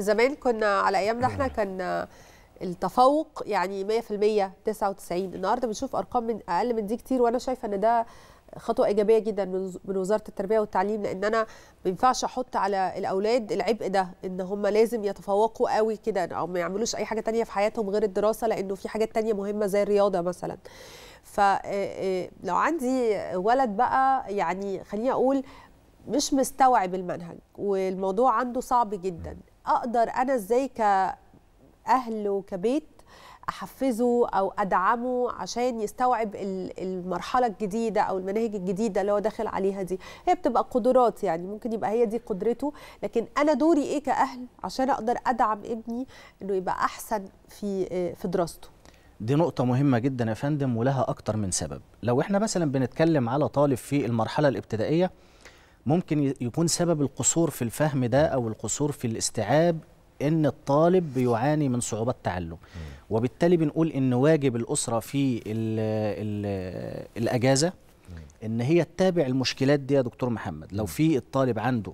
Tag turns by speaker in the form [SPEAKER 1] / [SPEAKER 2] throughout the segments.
[SPEAKER 1] زمان كنا على ايامنا احنا كان التفوق يعني 100% 99 النهارده بنشوف ارقام من اقل من دي كتير وانا شايفه ان ده خطوه ايجابيه جدا من وزاره التربيه والتعليم لان انا ما ينفعش احط على الاولاد العبء ده ان هم لازم يتفوقوا قوي كده او ما يعملوش اي حاجه تانية في حياتهم غير الدراسه لانه في حاجات تانية مهمه زي الرياضه مثلا فلو عندي ولد بقى يعني خليني اقول مش مستوعب المنهج والموضوع عنده صعب جدا اقدر انا ازاي كاهل وكبيت احفزه او ادعمه عشان يستوعب المرحله الجديده او المناهج الجديده اللي هو داخل عليها دي هي بتبقى قدرات يعني ممكن يبقى هي دي قدرته لكن انا دوري ايه كاهل عشان اقدر ادعم ابني انه يبقى احسن في في دراسته
[SPEAKER 2] دي نقطة مهمة جدا يا فندم ولها أكتر من سبب لو إحنا مثلا بنتكلم على طالب في المرحلة الابتدائية ممكن يكون سبب القصور في الفهم ده او القصور في الاستيعاب ان الطالب بيعاني من صعوبات تعلم وبالتالي بنقول ان واجب الاسره في الـ الـ الاجازه ان هي تتابع المشكلات دي يا دكتور محمد لو في الطالب عنده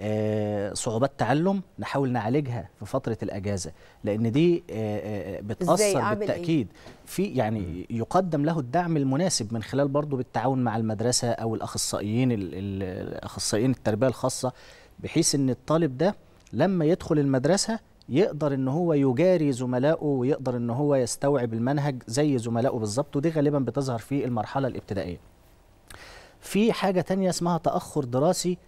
[SPEAKER 2] آه، صعوبات تعلم نحاول نعالجها في فتره الاجازه لان دي آه، آه، بتاثر إيه؟ بالتاكيد في يعني يقدم له الدعم المناسب من خلال برضه بالتعاون مع المدرسه او الاخصائيين الاخصائيين التربيه الخاصه بحيث ان الطالب ده لما يدخل المدرسه يقدر ان هو يجاري زملائه ويقدر ان هو يستوعب المنهج زي زملائه بالظبط ودي غالبا بتظهر في المرحله الابتدائيه في حاجه تانية اسمها تاخر دراسي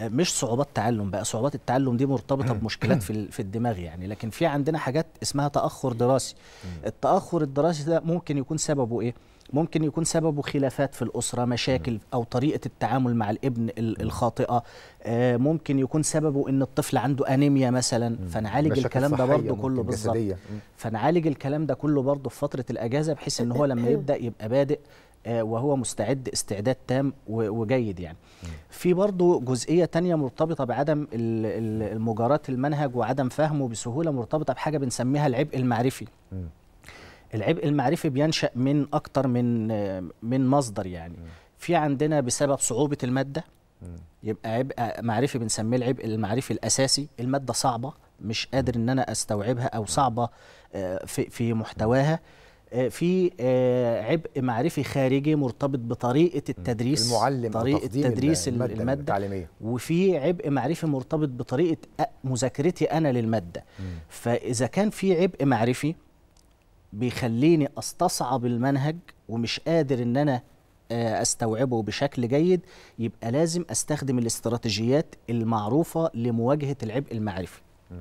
[SPEAKER 2] مش صعوبات تعلم بقى صعوبات التعلم دي مرتبطه بمشكلات في في الدماغ يعني لكن في عندنا حاجات اسمها تاخر دراسي التاخر الدراسي ده ممكن يكون سببه ايه ممكن يكون سببه خلافات في الأسرة مشاكل أو طريقة التعامل مع الابن الخاطئة آه، ممكن يكون سببه أن الطفل عنده أنيميا مثلا فنعالج الكلام ده برضه كله بالظبط فنعالج الكلام ده كله برضه في فترة الأجازة بحيث أن هو لما يبدأ يبقى بادئ آه، وهو مستعد استعداد تام وجيد يعني في برضه جزئية تانية مرتبطة بعدم مجاراة المنهج وعدم فهمه بسهولة مرتبطة بحاجة بنسميها العبء المعرفي العبء المعرفي بينشأ من أكتر من آه، من مصدر يعني في عندنا بسبب صعوبة المادة يبقى عبء آه، معرفي بنسميه العبء المعرفي الأساسي المادة صعبة مش قادر إن أنا أستوعبها أو صعبة في محتواها آه، في آه، عبء معرفي خارجي مرتبط بطريقه التدريس المعلم طريقه تدريس الماده, المادة التعليميه وفي عبء معرفي مرتبط بطريقه آه، مذاكرتي انا للماده م. فاذا كان في عبء معرفي بيخليني استصعب المنهج ومش قادر ان انا استوعبه بشكل جيد يبقى لازم استخدم الاستراتيجيات المعروفه لمواجهه العبء المعرفي م.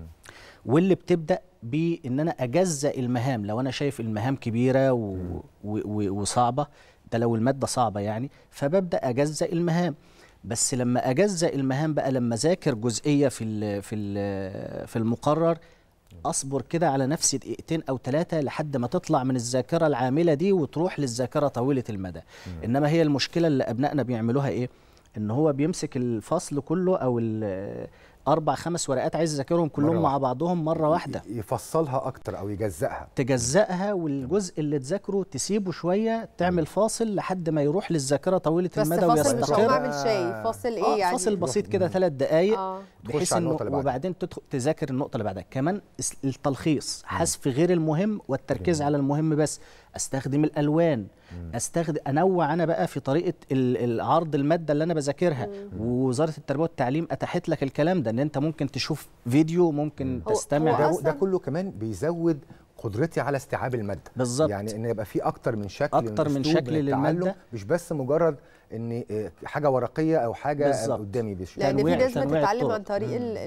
[SPEAKER 2] واللي بتبدا بان انا اجزأ المهام لو انا شايف المهام كبيره و... و... و... وصعبه ده لو الماده صعبه يعني فببدا اجزأ المهام بس لما اجزأ المهام بقى لما اذاكر جزئيه في الـ في الـ في المقرر اصبر كده على نفسي دقيقتين او ثلاثه لحد ما تطلع من الذاكره العامله دي وتروح للذاكره طويله المدى مم. انما هي المشكله اللي ابنائنا بيعملوها ايه ان هو بيمسك الفصل كله او اربع خمس ورقات عايز اذاكرهم كلهم مع بعضهم مره واحده يفصلها اكتر او يجزئها تجزئها والجزء اللي تذاكره تسيبه شويه تعمل فاصل لحد ما يروح للذاكره طويله المدى ويستقر بس فاصل مش هعمل شيء فاصل ايه آه يعني فاصل بسيط كده ثلاث دقائق آه. بحيث بعدها وبعدين تذاكر النقطه اللي بعدها كمان التلخيص حذف غير المهم والتركيز على المهم بس استخدم الالوان استخدم انوع انا بقى في طريقه عرض الماده اللي انا بذاكرها ووزاره التربيه والتعليم اتاحت لك الكلام ده ان انت ممكن تشوف فيديو ممكن تستمع ده, ده كله كمان بيزود قدرتي على استيعاب الماده بالظبط يعني ان يبقى في اكتر من شكل اكتر من شكل للماده مش بس مجرد ان آه، حاجه ورقيه او حاجه بالزبط. قدامي بشكل لان في ناس بتتعلم عن طريق ال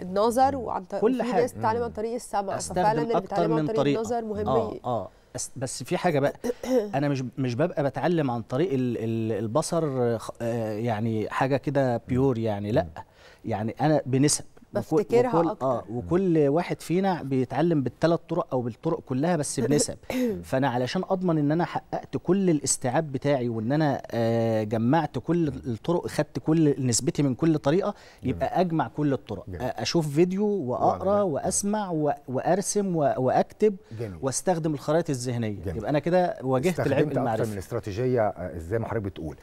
[SPEAKER 1] النظر وعن طريق كل حاجه في ناس بتتعلم عن طريق السمع ففعلا اللي بتتعلم عن طريق النظر مهم اه,
[SPEAKER 2] آه. بس في حاجه بقى انا مش مش ببقى بتعلم عن طريق البصر آه، يعني حاجه كده بيور يعني لا يعني انا بنسب بفتكرها وكل اكتر اه وكل واحد فينا بيتعلم بالثلاث طرق او بالطرق كلها بس بنسب فانا علشان اضمن ان انا حققت كل الاستيعاب بتاعي وان انا آه جمعت كل الطرق خدت كل نسبتي من كل طريقه يبقى اجمع كل الطرق جميل. اشوف فيديو واقرا واسمع وارسم واكتب جميل. واستخدم الخرائط الذهنيه يبقى انا كده واجهت العبء المعرفي من
[SPEAKER 1] استراتيجيه آه، زي ما حضرتك بتقول